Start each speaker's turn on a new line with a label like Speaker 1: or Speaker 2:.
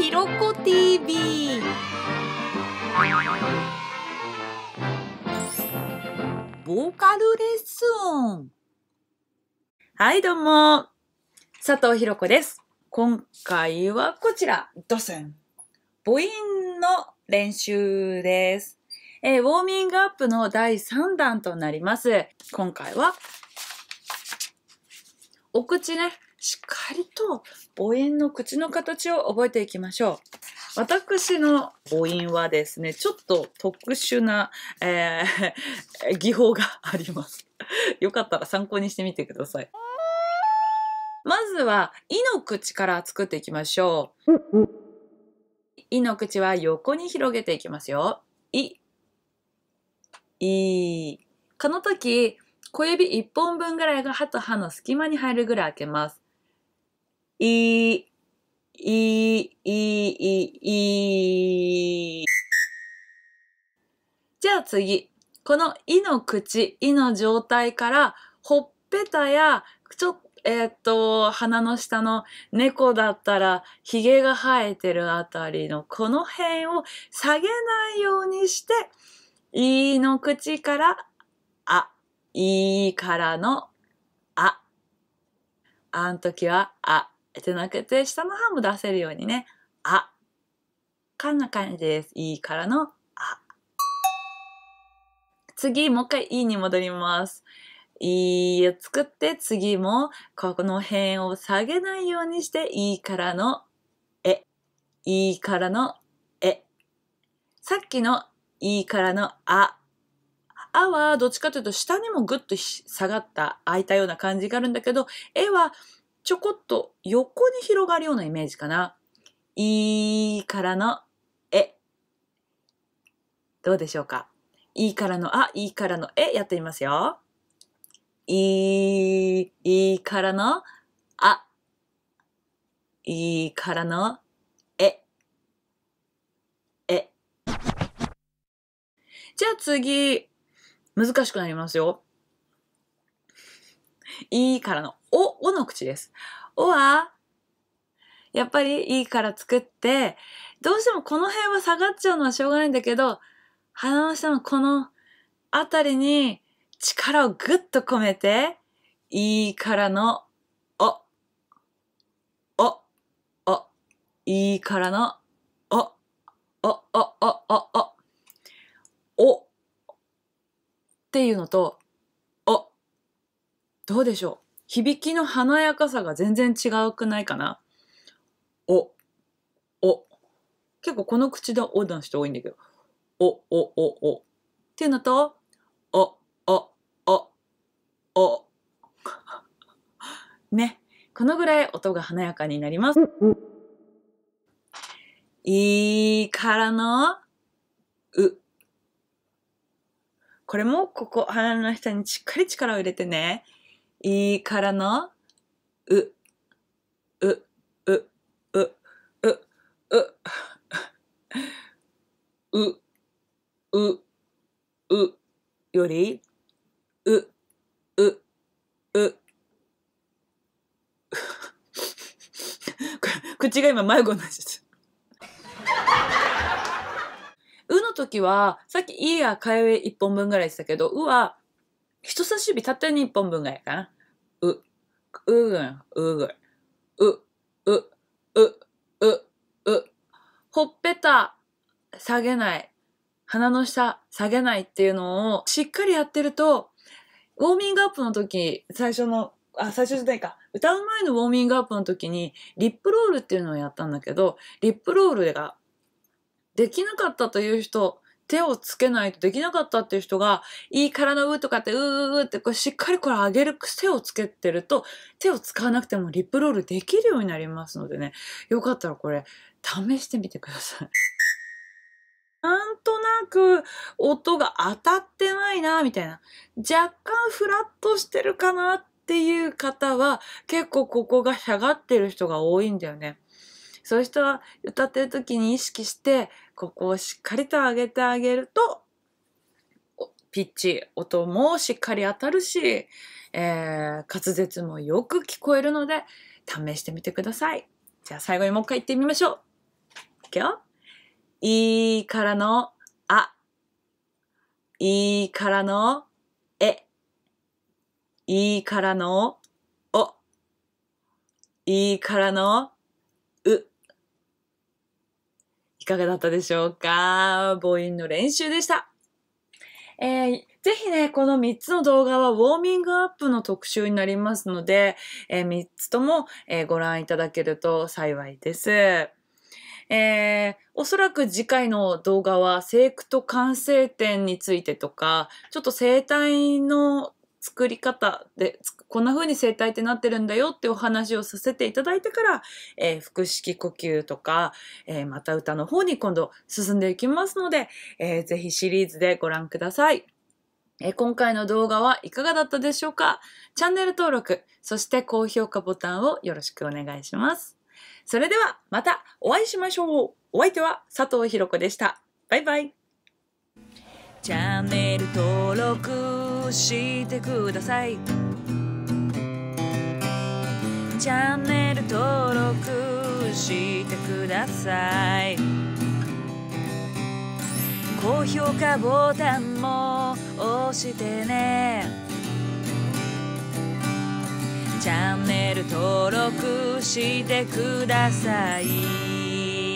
Speaker 1: ひろこ TV ボーカルレッスンはいどうも佐藤ひろこです今回はこちらドセン母音の練習ですえー、ウォーミングアップの第3弾となります。今回は、お口ね、しっかりと母音の口の形を覚えていきましょう。私の母音はですね、ちょっと特殊な、えー、技法があります。よかったら参考にしてみてください。まずは、いの口から作っていきましょう。いの口は横に広げていきますよ。い、いい。この時、小指1本分ぐらいが歯と歯の隙間に入るぐらい開けます。い、い、い、い、い。じゃあ次。このいの口、いの状態から、ほっぺたや、ちょっえっと、鼻の下の猫だったら、髭が生えてるあたりの、この辺を下げないようにして、いの口から、あ、いからの、あ。あん時は、あ、じゃなくて、下の歯も出せるようにね、あ。こんな感じです。いいからの、あ。次、もう一回いいに戻ります。いいを作って、次も、ここの辺を下げないようにして、いいからの、え。いいからの、え。さっきの、いいからの、あ。あは、どっちかというと、下にもぐっと下がった、開いたような感じがあるんだけど、えは、ちょこっと横に広がるようなイメージかな。いからのえ。どうでしょうかいからのあ、いからのえやってみますよ。いいからのあ。いいからのえ。え。じゃあ次、難しくなりますよ。いいからのお、おの口です。おは、やっぱりいいから作って、どうしてもこの辺は下がっちゃうのはしょうがないんだけど、鼻の下のこのあたりに力をぐっと込めて、いいからの、お、お、お、いいからの、お、お、お、お、お、お、お、っていうのと、お、どうでしょう響きの華やかさが全然違うくないかな。お、お。結構この口でお出して多いんだけど、お、お、お、お。っていうのと、お、お、お、お。ね。このぐらい音が華やかになります。いいからの、う。これもここ鼻の下にしっかり力を入れてね。いからの、う、う、う、う、う、う、う、う、う、より、う、う、う、口が今迷子になっちゃった。うの時は、さっきいいや会話一本分ぐらいでしたけど、うは人差し指たった1本分ぐらいかな。う、うぐん、うぐん。う、う、う、う、う。ほっぺた、下げない。鼻の下、下げないっていうのをしっかりやってると、ウォーミングアップの時、最初の、あ、最初じゃないか。歌う前のウォーミングアップの時に、リップロールっていうのをやったんだけど、リップロールができなかったという人手をつけないとできなかったっていう人が、いいからのうとかって、うーうって、これしっかりこれ上げる癖をつけてると、手を使わなくてもリップロールできるようになりますのでね、よかったらこれ、試してみてください。なんとなく音が当たってないな、みたいな。若干フラッとしてるかなっていう方は、結構ここがゃがってる人が多いんだよね。そういう人は歌ってる時に意識して、ここをしっかりと上げてあげると、ピッチ、音もしっかり当たるし、えー、滑舌もよく聞こえるので、試してみてください。じゃあ最後にもう一回言ってみましょう。いくよ。いいからの、あ。いいからの、え。いいからの、お。いいからの、かがだったでしょうか母音の練習でした。えー、ぜひね、この3つの動画はウォーミングアップの特集になりますので、えー、3つとも、えー、ご覧いただけると幸いです。えー、おそらく次回の動画は生句と完成点についてとか、ちょっと生体の作り方でこんな風に生態ってなってるんだよってお話をさせていただいてから、えー、腹式呼吸とか、えー、また歌の方に今度進んでいきますので、えー、ぜひシリーズでご覧ください。えー、今回の動画はいかがだったでしょうかチャンネル登録、そして高評価ボタンをよろしくお願いします。それではまたお会いしましょう。お相手は佐藤ひろ子でした。バイバイ。チャンネル登録してくださいチャンネル登録してください高評価ボタンも押してねチャンネル登録してください